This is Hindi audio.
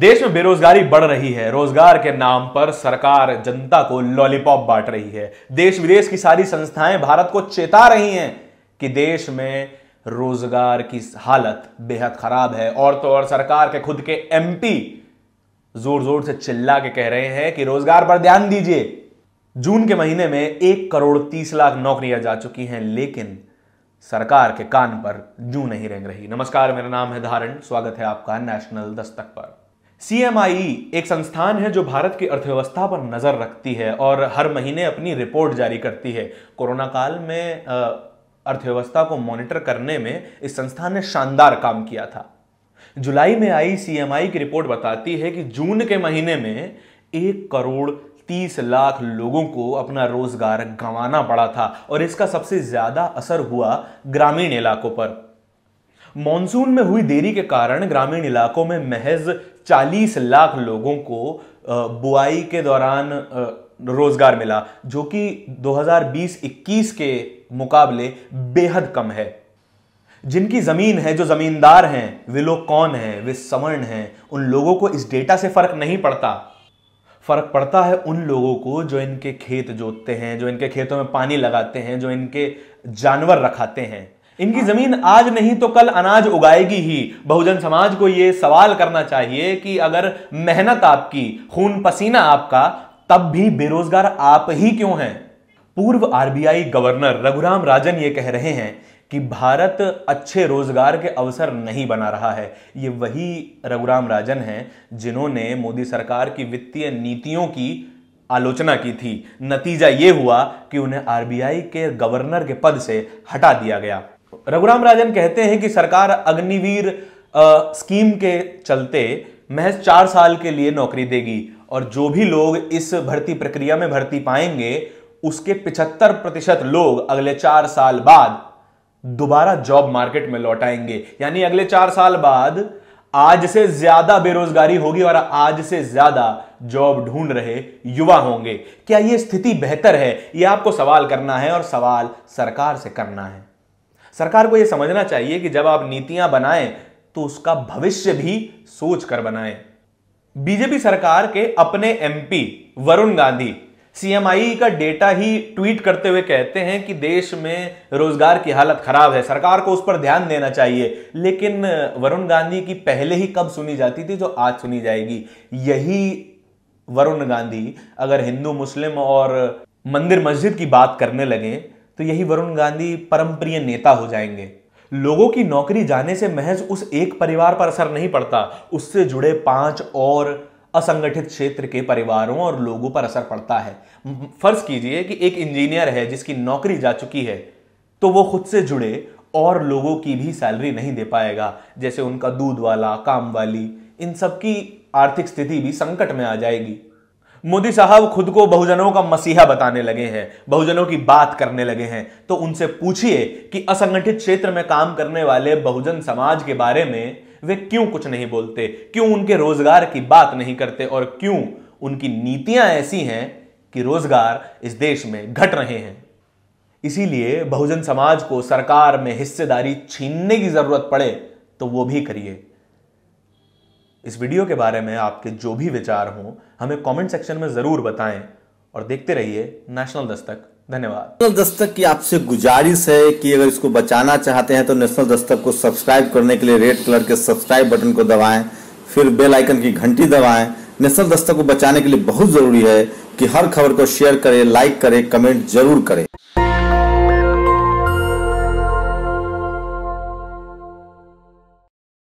देश में बेरोजगारी बढ़ रही है रोजगार के नाम पर सरकार जनता को लॉलीपॉप बांट रही है देश विदेश की सारी संस्थाएं भारत को चेता रही हैं कि देश में रोजगार की हालत बेहद खराब है और तो और सरकार के खुद के एमपी जोर जोर से चिल्ला के कह रहे हैं कि रोजगार पर ध्यान दीजिए जून के महीने में एक करोड़ तीस लाख नौकरियां जा चुकी हैं लेकिन सरकार के कान पर जू नहीं रेंग रही नमस्कार मेरा नाम है धारण स्वागत है आपका नेशनल दस्तक पर सी e एक संस्थान है जो भारत की अर्थव्यवस्था पर नज़र रखती है और हर महीने अपनी रिपोर्ट जारी करती है कोरोना काल में अर्थव्यवस्था को मॉनिटर करने में इस संस्थान ने शानदार काम किया था जुलाई में आई सी e की रिपोर्ट बताती है कि जून के महीने में एक करोड़ तीस लाख लोगों को अपना रोजगार गंवाना पड़ा था और इसका सबसे ज्यादा असर हुआ ग्रामीण इलाकों पर मानसून में हुई देरी के कारण ग्रामीण इलाकों में महज 40 लाख लोगों को बुआई के दौरान रोजगार मिला जो कि 2020-21 के मुकाबले बेहद कम है जिनकी ज़मीन है जो ज़मींदार हैं वे लोग कौन हैं वे समर्ण हैं उन लोगों को इस डेटा से फ़र्क नहीं पड़ता फ़र्क पड़ता है उन लोगों को जो इनके खेत जोतते हैं जो इनके खेतों में पानी लगाते हैं जो इनके जानवर रखाते हैं इनकी जमीन आज नहीं तो कल अनाज उगाएगी ही बहुजन समाज को यह सवाल करना चाहिए कि अगर मेहनत आपकी खून पसीना आपका तब भी बेरोजगार आप ही क्यों हैं पूर्व आरबीआई गवर्नर रघुराम राजन ये कह रहे हैं कि भारत अच्छे रोजगार के अवसर नहीं बना रहा है ये वही रघुराम राजन हैं जिन्होंने मोदी सरकार की वित्तीय नीतियों की आलोचना की थी नतीजा ये हुआ कि उन्हें आरबीआई के गवर्नर के पद से हटा दिया गया रघुराम राजन कहते हैं कि सरकार अग्निवीर स्कीम के चलते महज चार साल के लिए नौकरी देगी और जो भी लोग इस भर्ती प्रक्रिया में भर्ती पाएंगे उसके पिछहत्तर प्रतिशत लोग अगले चार साल बाद दोबारा जॉब मार्केट में लौट आएंगे यानी अगले चार साल बाद आज से ज्यादा बेरोजगारी होगी और आज से ज्यादा जॉब ढूंढ रहे युवा होंगे क्या यह स्थिति बेहतर है यह आपको सवाल करना है और सवाल सरकार से करना है सरकार को यह समझना चाहिए कि जब आप नीतियां बनाएं तो उसका भविष्य भी सोच कर बनाएं बीजेपी सरकार के अपने एमपी वरुण गांधी सीएमआई का डेटा ही ट्वीट करते हुए कहते हैं कि देश में रोजगार की हालत खराब है सरकार को उस पर ध्यान देना चाहिए लेकिन वरुण गांधी की पहले ही कब सुनी जाती थी जो आज सुनी जाएगी यही वरुण गांधी अगर हिंदू मुस्लिम और मंदिर मस्जिद की बात करने लगे तो यही वरुण गांधी परम प्रिय नेता हो जाएंगे लोगों की नौकरी जाने से महज उस एक परिवार पर असर नहीं पड़ता उससे जुड़े पांच और असंगठित क्षेत्र के परिवारों और लोगों पर असर पड़ता है फर्ज कीजिए कि एक इंजीनियर है जिसकी नौकरी जा चुकी है तो वो खुद से जुड़े और लोगों की भी सैलरी नहीं दे पाएगा जैसे उनका दूध वाला काम वाली इन सबकी आर्थिक स्थिति भी संकट में आ जाएगी मोदी साहब खुद को बहुजनों का मसीहा बताने लगे हैं बहुजनों की बात करने लगे हैं तो उनसे पूछिए कि असंगठित क्षेत्र में काम करने वाले बहुजन समाज के बारे में वे क्यों कुछ नहीं बोलते क्यों उनके रोजगार की बात नहीं करते और क्यों उनकी नीतियां ऐसी हैं कि रोजगार इस देश में घट रहे हैं इसीलिए बहुजन समाज को सरकार में हिस्सेदारी छीनने की जरूरत पड़े तो वो भी करिए इस वीडियो के बारे में आपके जो भी विचार हों हमें कमेंट सेक्शन में ज़रूर बताएं और देखते रहिए नेशनल दस्तक धन्यवाद नेशनल दस्तक की आपसे गुजारिश है कि अगर इसको बचाना चाहते हैं तो नेशनल दस्तक को सब्सक्राइब करने के लिए रेड कलर के सब्सक्राइब बटन को दबाएं फिर बेल आइकन की घंटी दबाएं नेशनल दस्तक को बचाने के लिए बहुत ज़रूरी है कि हर खबर को शेयर करें लाइक करें कमेंट जरूर करें